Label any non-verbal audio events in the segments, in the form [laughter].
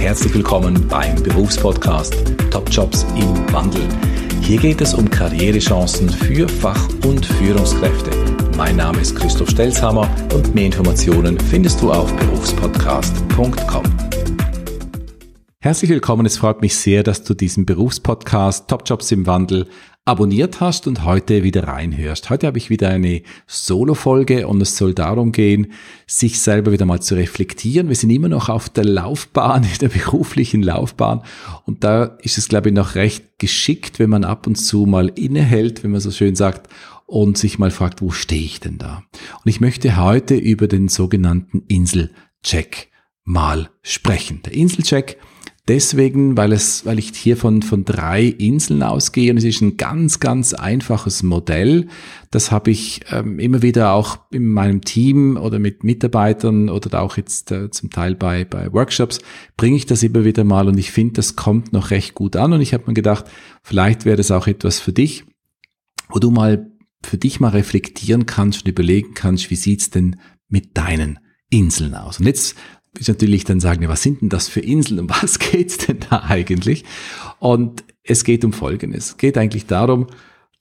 herzlich willkommen beim Berufspodcast Top Jobs im Wandel. Hier geht es um Karrierechancen für Fach- und Führungskräfte. Mein Name ist Christoph Stelzhammer und mehr Informationen findest du auf berufspodcast.com. Herzlich willkommen, es freut mich sehr, dass du diesen Berufspodcast Top Jobs im Wandel abonniert hast und heute wieder reinhörst. Heute habe ich wieder eine Solo-Folge und es soll darum gehen, sich selber wieder mal zu reflektieren. Wir sind immer noch auf der Laufbahn, [laughs] der beruflichen Laufbahn und da ist es, glaube ich, noch recht geschickt, wenn man ab und zu mal innehält, wenn man so schön sagt, und sich mal fragt, wo stehe ich denn da? Und ich möchte heute über den sogenannten Inselcheck mal sprechen. Der Inselcheck check deswegen, weil, es, weil ich hier von, von drei Inseln ausgehe und es ist ein ganz, ganz einfaches Modell. Das habe ich ähm, immer wieder auch in meinem Team oder mit Mitarbeitern oder auch jetzt äh, zum Teil bei, bei Workshops, bringe ich das immer wieder mal und ich finde, das kommt noch recht gut an und ich habe mir gedacht, vielleicht wäre das auch etwas für dich, wo du mal für dich mal reflektieren kannst und überlegen kannst, wie sieht es denn mit deinen Inseln aus. Und jetzt ist natürlich dann sagen, was sind denn das für Inseln, um was [laughs] geht's denn da eigentlich? Und es geht um Folgendes. Es geht eigentlich darum,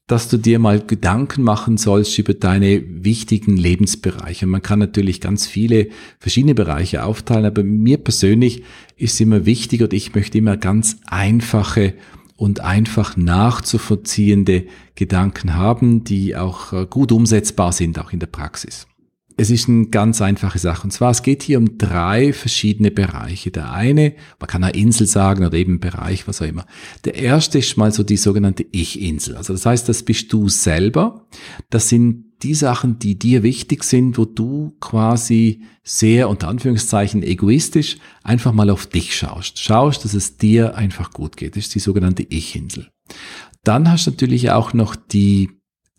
dass du dir mal Gedanken machen sollst über deine wichtigen Lebensbereiche. Man kann natürlich ganz viele verschiedene Bereiche aufteilen, aber mir persönlich ist es immer wichtig und ich möchte immer ganz einfache und einfach nachzuvollziehende Gedanken haben, die auch äh, gut umsetzbar sind, auch in der Praxis es ist eine ganz einfache Sache. Und zwar, es geht hier um drei verschiedene Bereiche. Der eine, man kann eine Insel sagen oder eben Bereich, was auch immer. Der erste ist mal so die sogenannte Ich-Insel. Also das heißt, das bist du selber. Das sind die Sachen, die dir wichtig sind, wo du quasi sehr unter Anführungszeichen egoistisch einfach mal auf dich schaust. Schaust, dass es dir einfach gut geht. Das ist die sogenannte Ich-Insel. Dann hast du natürlich auch noch die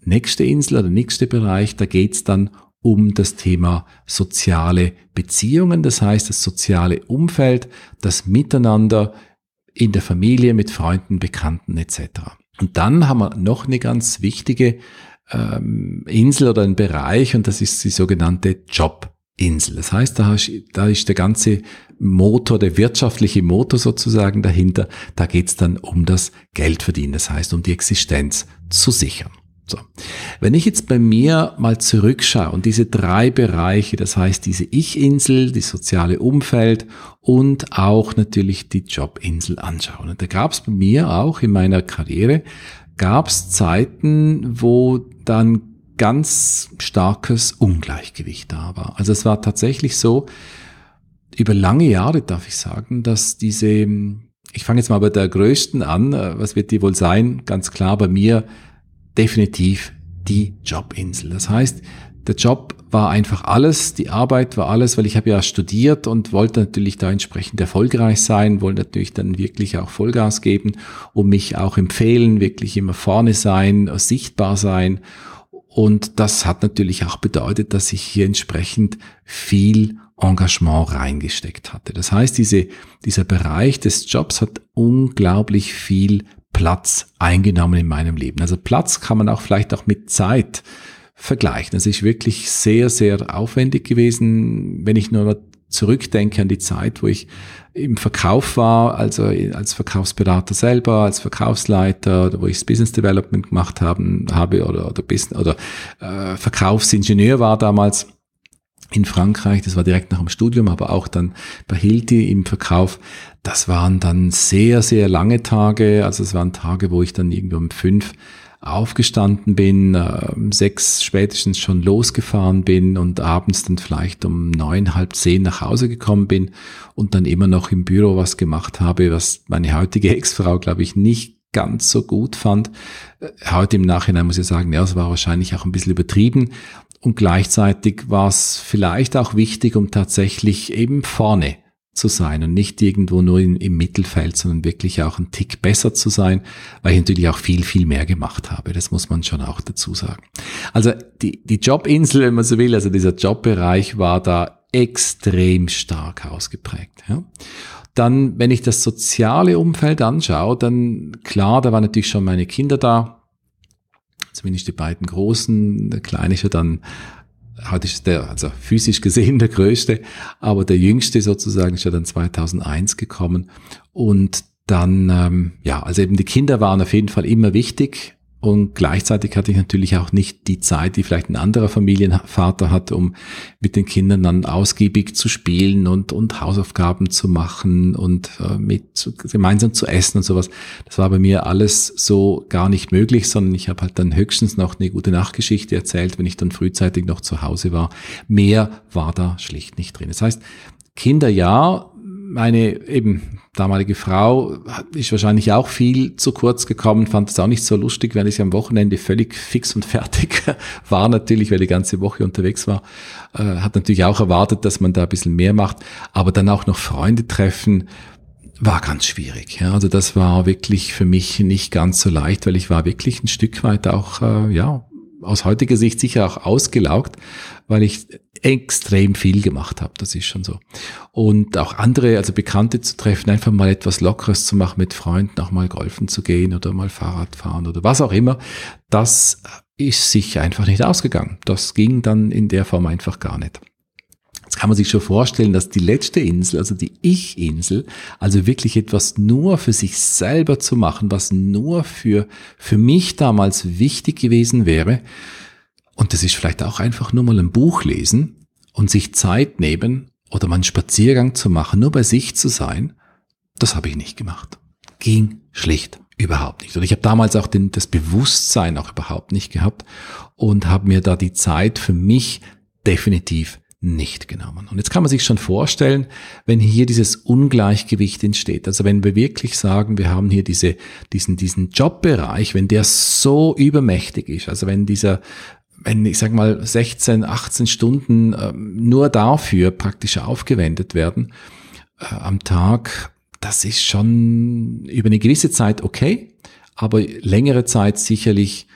nächste Insel oder nächste Bereich, da geht's dann um das Thema soziale Beziehungen, das heißt das soziale Umfeld, das Miteinander in der Familie, mit Freunden, Bekannten etc. Und dann haben wir noch eine ganz wichtige ähm, Insel oder einen Bereich und das ist die sogenannte Jobinsel. Das heißt, da, hast, da ist der ganze Motor, der wirtschaftliche Motor sozusagen dahinter. Da geht's dann um das Geld verdienen, das heißt um die Existenz zu sichern. So. Wenn ich jetzt bei mir mal zurückschaue und diese drei Bereiche, das heißt diese Ich-Insel, die soziale Umfeld und auch natürlich die Jobinsel anschaue. Und da gab es bei mir auch in meiner Karriere, gab es Zeiten, wo dann ganz starkes Ungleichgewicht da war. Also es war tatsächlich so, über lange Jahre darf ich sagen, dass diese, ich fange jetzt mal bei der größten an, äh, was wird die wohl sein? Ganz klar bei mir definitiv die Jobinsel. Das heißt, der Job war einfach alles, die Arbeit war alles, weil ich habe ja studiert und wollte natürlich da entsprechend erfolgreich sein, wollte natürlich dann wirklich auch Vollgas geben und mich auch empfehlen, wirklich immer vorne sein, sichtbar sein. Und das hat natürlich auch bedeutet, dass ich hier entsprechend viel Engagement reingesteckt hatte. Das heißt, diese, dieser Bereich des Jobs hat unglaublich viel Platz eingenommen in meinem Leben. Also Platz kann man auch vielleicht auch mit Zeit vergleichen. Es ist wirklich sehr, sehr aufwendig gewesen, wenn ich nur zurückdenke an die Zeit, wo ich im Verkauf war, also als Verkaufsberater selber, als Verkaufsleiter, oder wo ich das Business Development gemacht haben, habe oder, oder, oder äh, Verkaufsingenieur war damals in Frankreich, das war direkt nach dem Studium, aber auch dann bei Hilti im Verkauf, das waren dann sehr, sehr lange Tage. Also es waren Tage, wo ich dann irgendwie um fünf aufgestanden bin, um ähm, sechs spätestens schon losgefahren bin und abends dann vielleicht um neun, halb zehn nach Hause gekommen bin und dann immer noch im Büro was gemacht habe, was meine heutige [laughs] Ex-Frau, glaube ich, nicht ganz so gut fand. Äh, heute im Nachhinein muss ich sagen, ja, es war wahrscheinlich auch ein bisschen übertrieben, und gleichzeitig war es vielleicht auch wichtig, um tatsächlich eben vorne zu sein und nicht irgendwo nur in, im Mittelfeld, sondern wirklich auch ein Tick besser zu sein, weil ich natürlich auch viel, viel mehr gemacht habe. Das muss man schon auch dazu sagen. Also die, die Jobinsel, wenn man so will, also dieser Jobbereich war da extrem stark ausgeprägt. Ja. Dann, wenn ich das soziale Umfeld anschaue, dann klar, da waren natürlich schon meine Kinder da, zumindest die beiden großen. Der Kleine ist ja dann hatte ich der, also physisch gesehen der größte, aber der jüngste sozusagen ist ja dann 2001 gekommen und dann, ähm, ja, also eben die Kinder waren auf jeden Fall immer wichtig und gleichzeitig hatte ich natürlich auch nicht die Zeit, die vielleicht ein anderer Familienvater hat, um mit den Kindern dann ausgiebig zu spielen und, und Hausaufgaben zu machen und äh, mit gemeinsam zu essen und sowas. Das war bei mir alles so gar nicht möglich, sondern ich habe halt dann höchstens noch eine gute Nachtgeschichte erzählt, wenn ich dann frühzeitig noch zu Hause war. Mehr war da schlicht nicht drin. Das heißt, Kinder ja, meine eben damalige Frau ist wahrscheinlich auch viel zu kurz gekommen, fand es auch nicht so lustig, weil ich am Wochenende völlig fix und fertig [laughs] war natürlich, weil die ganze Woche unterwegs war. Äh, hat natürlich auch erwartet, dass man da ein bisschen mehr macht, aber dann auch noch Freunde treffen war ganz schwierig. Ja, also das war wirklich für mich nicht ganz so leicht, weil ich war wirklich ein Stück weit auch äh, ja aus heutiger Sicht sicher auch ausgelaugt, weil ich extrem viel gemacht habe, das ist schon so. Und auch andere, also Bekannte zu treffen, einfach mal etwas Lockeres zu machen mit Freunden, auch mal golfen zu gehen oder mal Fahrrad fahren oder was auch immer, das ist sich einfach nicht ausgegangen. Das ging dann in der Form einfach gar nicht. Jetzt kann man sich schon vorstellen, dass die letzte Insel, also die Ich-Insel, also wirklich etwas nur für sich selber zu machen, was nur für, für mich damals wichtig gewesen wäre. Und das ist vielleicht auch einfach nur mal ein Buch lesen und sich Zeit nehmen oder mal einen Spaziergang zu machen, nur bei sich zu sein. Das habe ich nicht gemacht. Ging schlicht überhaupt nicht. Und ich habe damals auch den, das Bewusstsein auch überhaupt nicht gehabt und habe mir da die Zeit für mich definitiv nicht genommen. Und jetzt kann man sich schon vorstellen, wenn hier dieses Ungleichgewicht entsteht, also wenn wir wirklich sagen, wir haben hier diese, diesen, diesen Jobbereich, wenn der so übermächtig ist, also wenn dieser, wenn ich sag mal 16, 18 Stunden ähm, nur dafür praktisch aufgewendet werden äh, am Tag, das ist schon über eine gewisse Zeit okay, aber längere Zeit sicherlich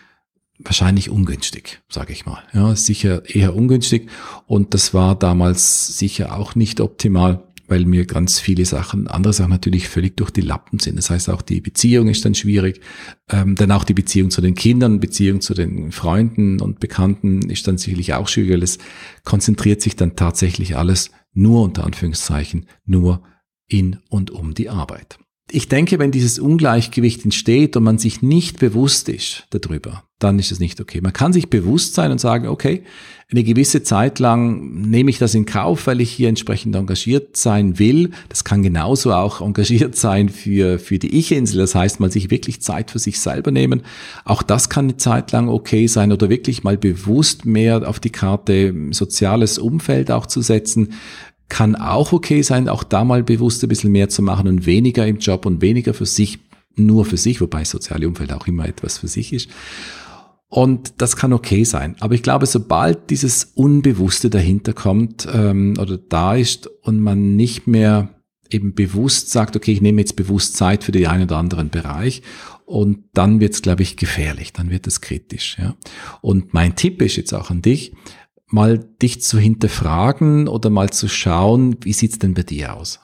wahrscheinlich ungünstig, sage ich mal. Ja, sicher eher ungünstig und das war damals sicher auch nicht optimal, weil mir ganz viele Sachen, andere Sachen natürlich völlig durch die Lappen sind. Das heißt, auch die Beziehung ist dann schwierig. Ähm, dann auch die Beziehung zu den Kindern, Beziehung zu den Freunden und Bekannten ist dann sicherlich auch schwierig, weil es konzentriert sich dann tatsächlich alles nur unter Anführungszeichen, nur in und um die Arbeit. Ich denke, wenn dieses Ungleichgewicht entsteht und man sich nicht bewusst ist darüber, dann ist es nicht okay. Man kann sich bewusst sein und sagen, okay, eine gewisse Zeit lang nehme ich das in Kauf, weil ich hier entsprechend engagiert sein will. Das kann genauso auch engagiert sein für, für die Ich-Insel. Das heißt, mal sich wirklich Zeit für sich selber nehmen. Auch das kann eine Zeit lang okay sein oder wirklich mal bewusst mehr auf die Karte soziales Umfeld auch zu setzen kann auch okay sein, auch da mal bewusst ein bisschen mehr zu machen und weniger im Job und weniger für sich, nur für sich, wobei das soziale Umfeld auch immer etwas für sich ist. Und das kann okay sein. Aber ich glaube, sobald dieses Unbewusste dahinter kommt ähm, oder da ist und man nicht mehr eben bewusst sagt, okay, ich nehme jetzt bewusst Zeit für den einen oder anderen Bereich und dann wird es, glaube ich, gefährlich, dann wird es kritisch. Ja? Und mein Tipp ist jetzt auch an dich, mal dich zu hinterfragen oder mal zu schauen, wie sieht's denn bei dir aus?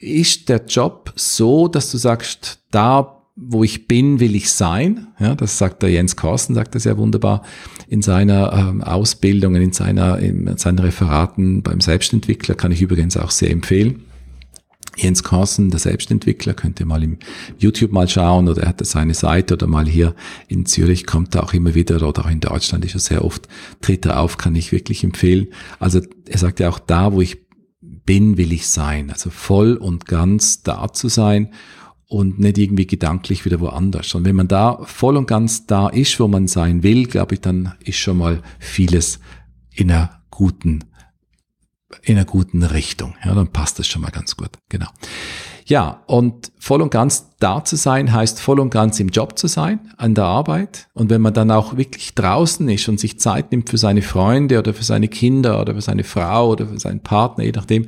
Ist der Job so, dass du sagst, da wo ich bin, will ich sein. Ja, das sagt der Jens Korsten, sagt das ja wunderbar in seiner ähm, Ausbildung, in, seiner, in seinen Referaten beim Selbstentwickler, kann ich übrigens auch sehr empfehlen. Jens Carsten, der Selbstentwickler, könnt ihr mal im YouTube mal schauen oder er hat seine Seite oder mal hier in Zürich kommt er auch immer wieder oder auch in Deutschland ist er sehr oft, tritt er auf, kann ich wirklich empfehlen. Also er sagt ja auch da, wo ich bin, will ich sein. Also voll und ganz da zu sein und nicht irgendwie gedanklich wieder woanders. Und wenn man da voll und ganz da ist, wo man sein will, glaube ich, dann ist schon mal vieles in einer guten in einer guten Richtung. Ja, dann passt das schon mal ganz gut. Genau. Ja, und voll und ganz da zu sein heißt voll und ganz im Job zu sein, an der Arbeit. Und wenn man dann auch wirklich draußen ist und sich Zeit nimmt für seine Freunde oder für seine Kinder oder für seine Frau oder für seinen Partner, je nachdem,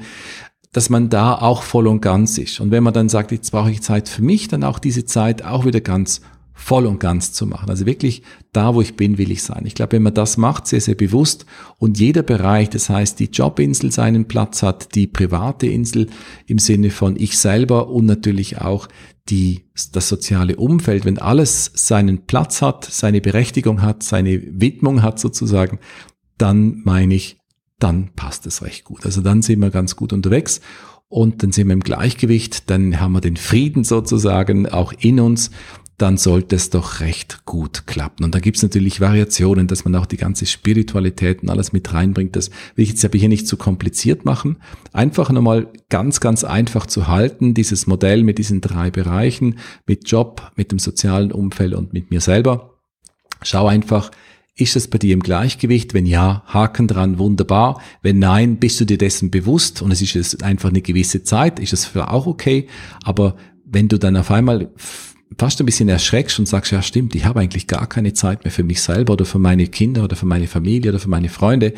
dass man da auch voll und ganz ist. Und wenn man dann sagt, jetzt brauche ich Zeit für mich, dann auch diese Zeit auch wieder ganz voll und ganz zu machen. Also wirklich da, wo ich bin, will ich sein. Ich glaube, wenn man das macht, sehr, sehr bewusst und jeder Bereich, das heißt, die Jobinsel seinen Platz hat, die private Insel im Sinne von ich selber und natürlich auch die, das soziale Umfeld, wenn alles seinen Platz hat, seine Berechtigung hat, seine Widmung hat sozusagen, dann meine ich, dann passt es recht gut. Also dann sind wir ganz gut unterwegs und dann sind wir im Gleichgewicht, dann haben wir den Frieden sozusagen auch in uns dann sollte es doch recht gut klappen. Und da gibt's natürlich Variationen, dass man auch die ganze Spiritualität und alles mit reinbringt. Das will ich jetzt aber hier nicht zu kompliziert machen. Einfach nochmal ganz, ganz einfach zu halten, dieses Modell mit diesen drei Bereichen, mit Job, mit dem sozialen Umfeld und mit mir selber. Schau einfach, ist es bei dir im Gleichgewicht? Wenn ja, Haken dran, wunderbar. Wenn nein, bist du dir dessen bewusst und es ist einfach eine gewisse Zeit, ist es auch okay. Aber wenn du dann auf einmal fast ein bisschen erschreckst und sagst, ja stimmt, ich habe eigentlich gar keine Zeit mehr für mich selber oder für meine Kinder oder für meine Familie oder für meine Freunde,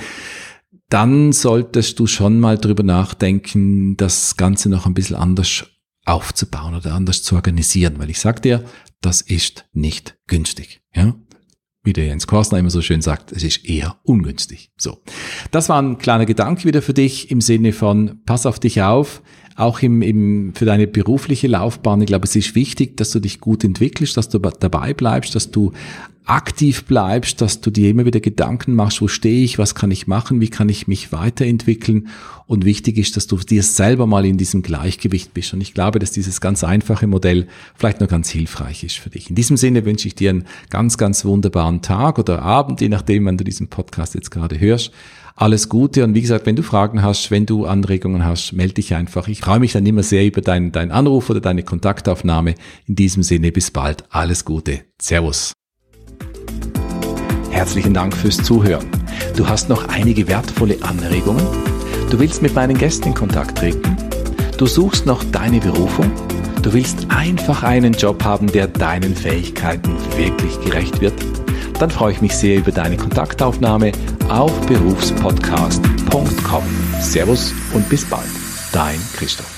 dann solltest du schon mal drüber nachdenken, das Ganze noch ein bisschen anders aufzubauen oder anders zu organisieren, weil ich sag dir, das ist nicht günstig, ja? Wie der Jens Korsner immer so schön sagt, es ist eher ungünstig. So. Das war ein kleiner Gedanke wieder für dich im Sinne von, pass auf dich auf, auch im, im, für deine berufliche Laufbahn, ich glaube, es ist wichtig, dass du dich gut entwickelst, dass du dabei bleibst, dass du aktiv bleibst, dass du dir immer wieder Gedanken machst, wo stehe ich, was kann ich machen, wie kann ich mich weiterentwickeln. Und wichtig ist, dass du dir selber mal in diesem Gleichgewicht bist. Und ich glaube, dass dieses ganz einfache Modell vielleicht nur ganz hilfreich ist für dich. In diesem Sinne wünsche ich dir einen ganz, ganz wunderbaren Tag oder Abend, je nachdem, wann du diesen Podcast jetzt gerade hörst. Alles Gute und wie gesagt, wenn du Fragen hast, wenn du Anregungen hast, melde dich einfach. Ich freue mich dann immer sehr über deinen dein Anruf oder deine Kontaktaufnahme. In diesem Sinne, bis bald. Alles Gute. Servus. Herzlichen Dank fürs Zuhören. Du hast noch einige wertvolle Anregungen? Du willst mit meinen Gästen in Kontakt treten? Du suchst noch deine Berufung? Du willst einfach einen Job haben, der deinen Fähigkeiten wirklich gerecht wird? Dann freue ich mich sehr über deine Kontaktaufnahme auf berufspodcast.com. Servus und bis bald dein Christoph.